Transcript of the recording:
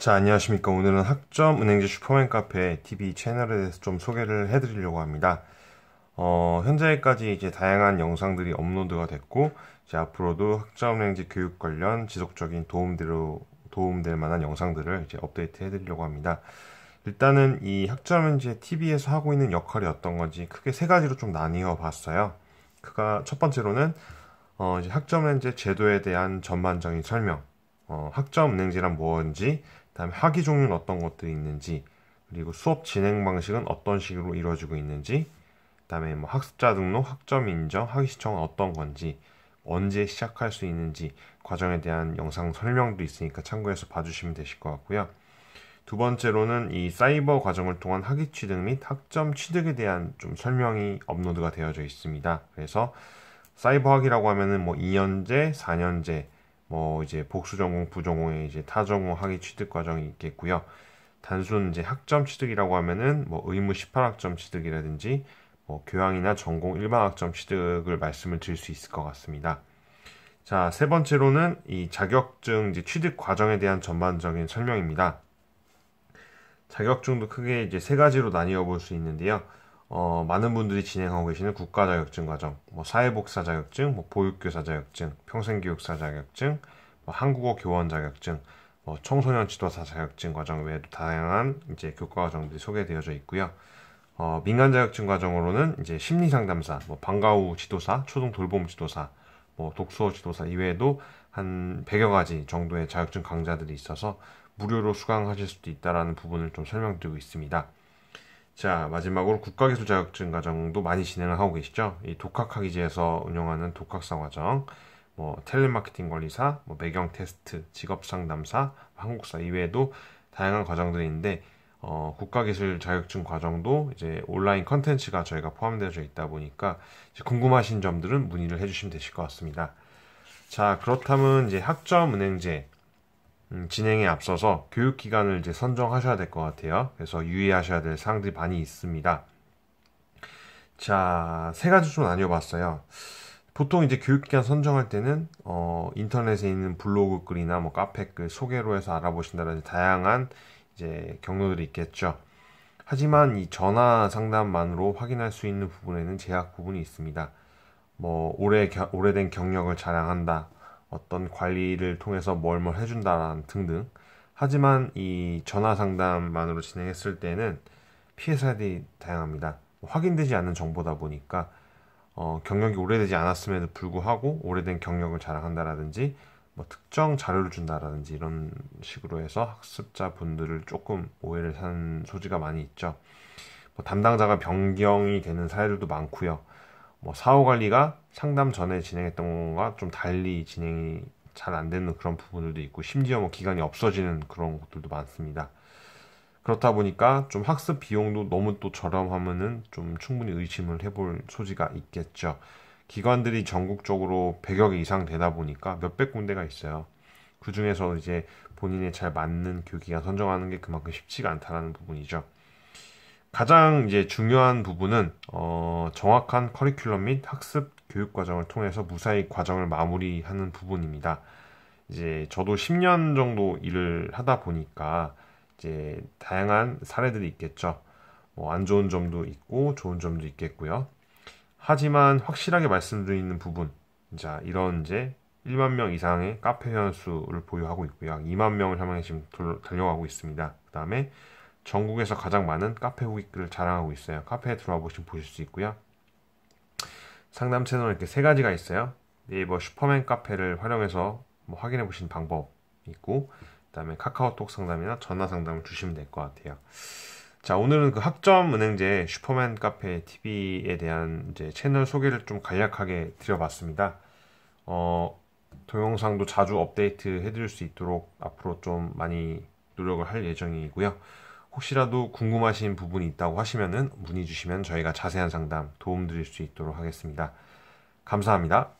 자, 안녕하십니까. 오늘은 학점 은행지 슈퍼맨 카페 TV 채널에 대해서 좀 소개를 해드리려고 합니다. 어, 현재까지 이제 다양한 영상들이 업로드가 됐고, 이제 앞으로도 학점 은행지 교육 관련 지속적인 도움대로 도움될 만한 영상들을 이제 업데이트 해드리려고 합니다. 일단은 이 학점 은행지 TV에서 하고 있는 역할이 어떤 건지 크게 세 가지로 좀 나뉘어 봤어요. 그가 첫 번째로는 어, 학점 은행지 제도에 대한 전반적인 설명, 어, 학점 은행지란 뭔지, 다음에 학위 종류는 어떤 것들이 있는지, 그리고 수업 진행 방식은 어떤 식으로 이루어지고 있는지, 그다음에 뭐 학습자 등록, 학점 인정, 학위 신청은 어떤 건지, 언제 시작할 수 있는지 과정에 대한 영상 설명도 있으니까 참고해서 봐주시면 되실 것 같고요. 두 번째로는 이 사이버 과정을 통한 학위 취득 및 학점 취득에 대한 좀 설명이 업로드가 되어져 있습니다. 그래서 사이버 학위라고 하면은 뭐 2년제, 4년제, 뭐 이제 복수 전공, 부전공에 이제 타전공 학위 취득 과정이 있겠고요. 단순 이제 학점 취득이라고 하면은 뭐 의무 18학점 취득이라든지 뭐 교양이나 전공 일반 학점 취득을 말씀을 드릴 수 있을 것 같습니다. 자, 세 번째로는 이 자격증 이제 취득 과정에 대한 전반적인 설명입니다. 자격증도 크게 이제 세 가지로 나뉘어 볼 수 있는데요. 어, 많은 분들이 진행하고 계시는 국가 자격증 과정, 뭐 사회복사 자격증, 뭐 보육교사 자격증, 평생교육사 자격증, 뭐 한국어 교원 자격증, 뭐 청소년 지도사 자격증 과정 외에도 다양한 이제 교과 과정들이 소개되어져 있고요. 어, 민간 자격증 과정으로는 이제 심리 상담사, 뭐 방과후 지도사, 초등 돌봄 지도사, 뭐 독서 지도사 이외에도 한 100여 가지 정도의 자격증 강좌들이 있어서 무료로 수강하실 수도 있다라는 부분을 좀 설명드리고 있습니다. 자, 마지막으로 국가기술 자격증 과정도 많이 진행을 하고 계시죠. 이독학학위제에서 운영하는 독학사과정, 뭐 텔레마케팅 관리사, 뭐 배경 테스트, 직업 상담사, 뭐 한국사 이외에도 다양한 과정들이 있는데 어, 국가기술 자격증 과정도 이제 온라인 컨텐츠가 저희가 포함되어 있다 보니까 궁금하신 점들은 문의를 해주시면 되실 것 같습니다. 자, 그렇다면 이제 학점 은행제 음, 진행에 앞서서 교육기관을 이제 선정하셔야 될 것 같아요. 그래서 유의하셔야 될 사항들이 많이 있습니다. 자, 세 가지 좀 나뉘어봤어요. 보통 이제 교육기관 선정할 때는 어, 인터넷에 있는 블로그 글이나 뭐 카페 글 소개로 해서 알아보신다든지 다양한 이제 경로들이 있겠죠. 하지만 이 전화 상담만으로 확인할 수 있는 부분에는 제약 부분이 있습니다. 뭐 오래 겨, 오래된 경력을 자랑한다, 어떤 관리를 통해서 뭘 뭘 해준다라는 등등. 하지만 이 전화 상담만으로 진행했을 때는 피해 사례들이 다양합니다. 확인되지 않은 정보다 보니까 어, 경력이 오래되지 않았음에도 불구하고 오래된 경력을 자랑한다라든지 뭐 특정 자료를 준다라든지 이런 식으로 해서 학습자 분들을 조금 오해를 산 소지가 많이 있죠. 뭐 담당자가 변경이 되는 사례들도 많고요. 뭐 사후 관리가 상담 전에 진행했던 것과 좀 달리 진행이 잘 안 되는 그런 부분들도 있고 심지어 뭐 기간이 없어지는 그런 것들도 많습니다. 그렇다 보니까 좀 학습 비용도 너무 또 저렴하면은 좀 충분히 의심을 해볼 소지가 있겠죠. 기관들이 전국적으로 100여 개 이상 되다 보니까 몇백 군데가 있어요. 그 중에서 이제 본인에 잘 맞는 교기관 선정하는 게 그만큼 쉽지가 않다라는 부분이죠. 가장 이제 중요한 부분은 어, 정확한 커리큘럼 및 학습 교육 과정을 통해서 무사히 과정을 마무리하는 부분입니다. 이제 저도 10년 정도 일을 하다 보니까 이제 다양한 사례들이 있겠죠. 뭐안 좋은 점도 있고 좋은 점도 있겠고요. 하지만 확실하게 말씀드리는 부분, 자 이런 이제 1만 명 이상의 카페 회원 수를 보유하고 있고요. 2만 명을 향해 지금 달려가고 있습니다. 그 다음에 전국에서 가장 많은 카페 후기글을 자랑하고 있어요. 카페에 들어와 보시면 보실 수 있고요. 상담 채널 이렇게 세 가지가 있어요. 네이버 뭐 슈퍼맨 카페를 활용해서 뭐 확인해 보시는 방법 있고 그다음에 카카오톡 상담이나 전화 상담을 주시면 될 것 같아요. 자 오늘은 그 학점 은행제 슈퍼맨 카페 TV에 대한 이제 채널 소개를 좀 간략하게 드려봤습니다. 어 동영상도 자주 업데이트 해드릴 수 있도록 앞으로 좀 많이 노력을 할 예정이고요. 혹시라도 궁금하신 부분이 있다고 하시면 문의 주시면 저희가 자세한 상담 도움 드릴 수 있도록 하겠습니다. 감사합니다.